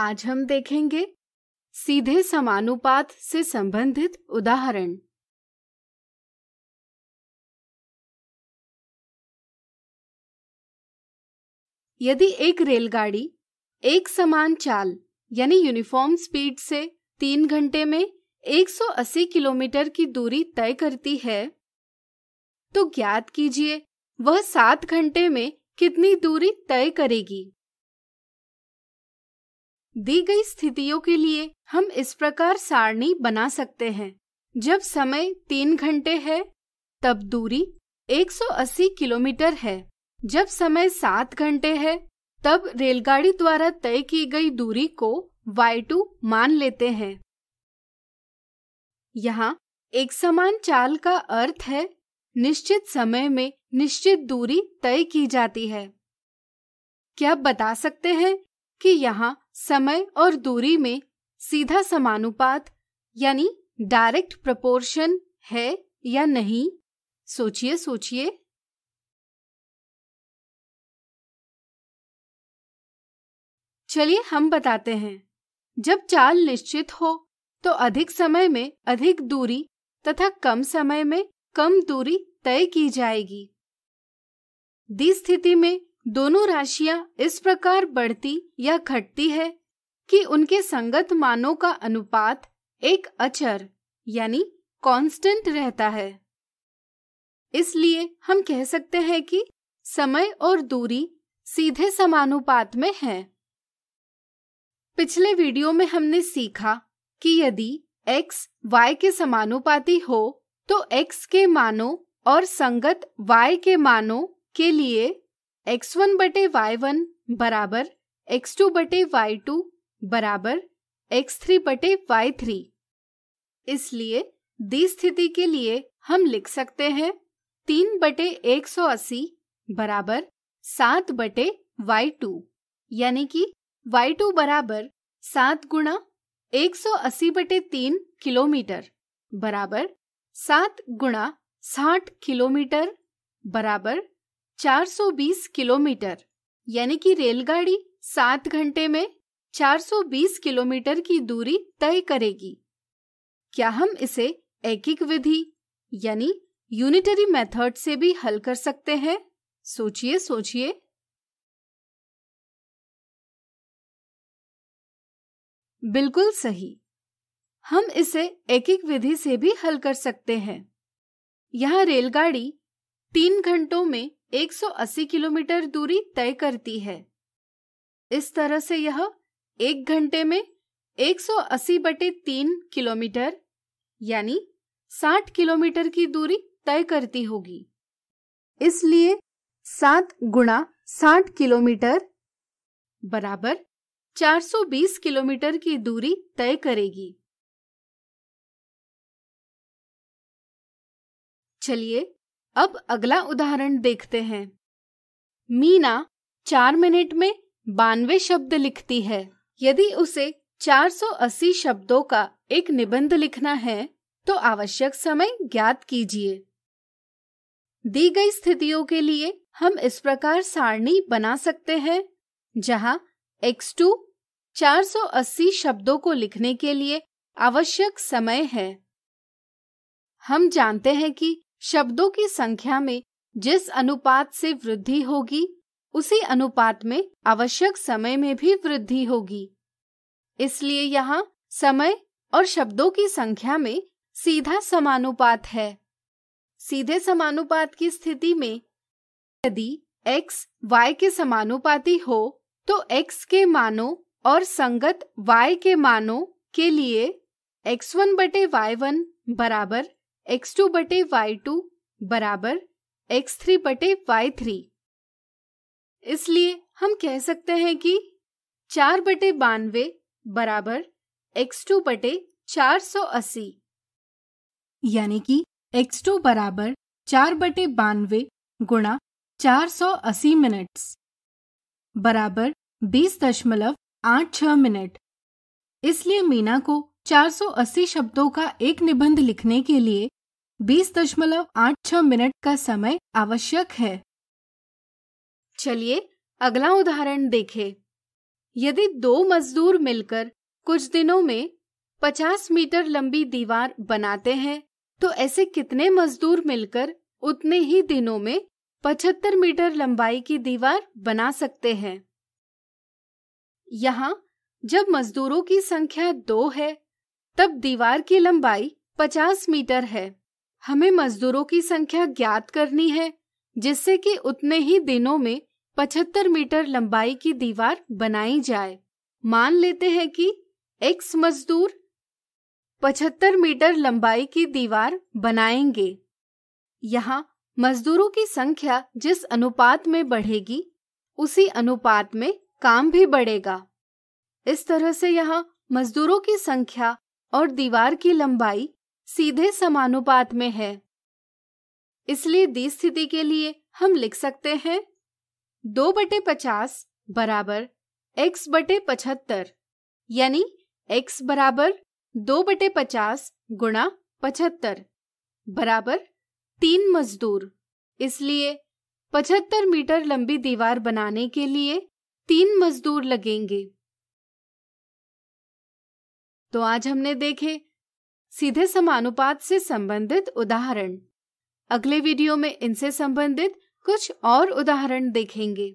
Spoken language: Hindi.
आज हम देखेंगे सीधे समानुपात से संबंधित उदाहरण यदि एक रेलगाड़ी एक समान चाल यानी यूनिफॉर्म स्पीड से तीन घंटे में 180 किलोमीटर की दूरी तय करती है तो ज्ञात कीजिए वह सात घंटे में कितनी दूरी तय करेगी दी गई स्थितियों के लिए हम इस प्रकार सारणी बना सकते हैं जब समय तीन घंटे है तब दूरी 180 किलोमीटर है जब समय सात घंटे है तब रेलगाड़ी द्वारा तय की गई दूरी को y2 मान लेते हैं यहाँ एक समान चाल का अर्थ है निश्चित समय में निश्चित दूरी तय की जाती है क्या बता सकते हैं कि यहाँ समय और दूरी में सीधा समानुपात यानी डायरेक्ट प्रपोर्शन है या नहीं सोचिए सोचिए चलिए हम बताते हैं जब चाल निश्चित हो तो अधिक समय में अधिक दूरी तथा कम समय में कम दूरी तय की जाएगी दी स्थिति में दोनों राशियां इस प्रकार बढ़ती या घटती है कि उनके संगत मानों का अनुपात एक अचर यानी कांस्टेंट रहता है इसलिए हम कह सकते हैं कि समय और दूरी सीधे समानुपात में है पिछले वीडियो में हमने सीखा कि यदि x y के समानुपाती हो तो x के मानों और संगत y के मानों के लिए एक्स वन बटे वाई वन बराबर एक्स टू बटे वाई टू बराबर एक्स थ्री बटे वाई थ्री इसलिए दी स्थिति के लिए हम लिख सकते हैं तीन बटे एक सौ अस्सी बराबर सात बटे वाई टू यानी कि वाई टू बराबर सात गुणा एक सौ अस्सी बटे तीन किलोमीटर बराबर सात गुणा साठ किलोमीटर बराबर 420 किलोमीटर यानी कि रेलगाड़ी सात घंटे में 420 किलोमीटर की दूरी तय करेगी क्या हम इसे एकिक विधि यानी यूनिटरी मेथड से भी हल कर सकते हैं सोचिए सोचिए बिल्कुल सही हम इसे एकिक विधि से भी हल कर सकते हैं यहाँ रेलगाड़ी तीन घंटों में 180 किलोमीटर दूरी तय करती है इस तरह से यह एक घंटे में 180 बटे तीन किलोमीटर यानी 60 किलोमीटर की दूरी तय करती होगी इसलिए सात गुणा साठ किलोमीटर बराबर 420 किलोमीटर की दूरी तय करेगी चलिए अब अगला उदाहरण देखते हैं मीना चार मिनट में बानवे शब्द लिखती है यदि उसे 480 शब्दों का एक निबंध लिखना है तो आवश्यक समय ज्ञात कीजिए दी गई स्थितियों के लिए हम इस प्रकार सारणी बना सकते हैं जहां x2 480 शब्दों को लिखने के लिए आवश्यक समय है हम जानते हैं कि शब्दों की संख्या में जिस अनुपात से वृद्धि होगी उसी अनुपात में आवश्यक समय में भी वृद्धि होगी इसलिए यहाँ समय और शब्दों की संख्या में सीधा समानुपात है सीधे समानुपात की स्थिति में यदि x y के समानुपाती हो तो x के मानों और संगत y के मानों के लिए x1 बटे वाई वन बराबर एक्स टू बटे वाई टू बराबर एक्स थ्री बटे वाई थ्री इसलिए हम कह सकते हैं कि चार बटे बानवे बराबर एक्स टू बटे चार सौ अस्सी यानी कि एक्स टू बराबर चार बटे बानवे गुणा चार सौ अस्सी मिनट बराबर बीस दशमलव आठ छह मिनट इसलिए मीना को 480 शब्दों का एक निबंध लिखने के लिए 20.86 मिनट का समय आवश्यक है चलिए अगला उदाहरण देखें। यदि दो मजदूर मिलकर कुछ दिनों में 50 मीटर लंबी दीवार बनाते हैं तो ऐसे कितने मजदूर मिलकर उतने ही दिनों में 75 मीटर लंबाई की दीवार बना सकते हैं यहाँ जब मजदूरों की संख्या दो है तब दीवार की लंबाई 50 मीटर है हमें मजदूरों की संख्या ज्ञात करनी है जिससे कि उतने ही दिनों में 75 मीटर लंबाई की दीवार बनाई जाए मान लेते हैं कि एक्स मजदूर 75 मीटर लंबाई की दीवार बनाएंगे यहाँ मजदूरों की संख्या जिस अनुपात में बढ़ेगी उसी अनुपात में काम भी बढ़ेगा इस तरह से यहाँ मजदूरों की संख्या और दीवार की लंबाई सीधे समानुपात में है इसलिए दी स्थिति के लिए हम लिख सकते हैं दो बटे पचास बराबर एक्स बटे पचहत्तर यानी एक्स बराबर दो बटे पचास गुणा पचहत्तर बराबर तीन मजदूर इसलिए पचहत्तर मीटर लंबी दीवार बनाने के लिए तीन मजदूर लगेंगे तो आज हमने देखे सीधे समानुपात से संबंधित उदाहरण अगले वीडियो में इनसे संबंधित कुछ और उदाहरण देखेंगे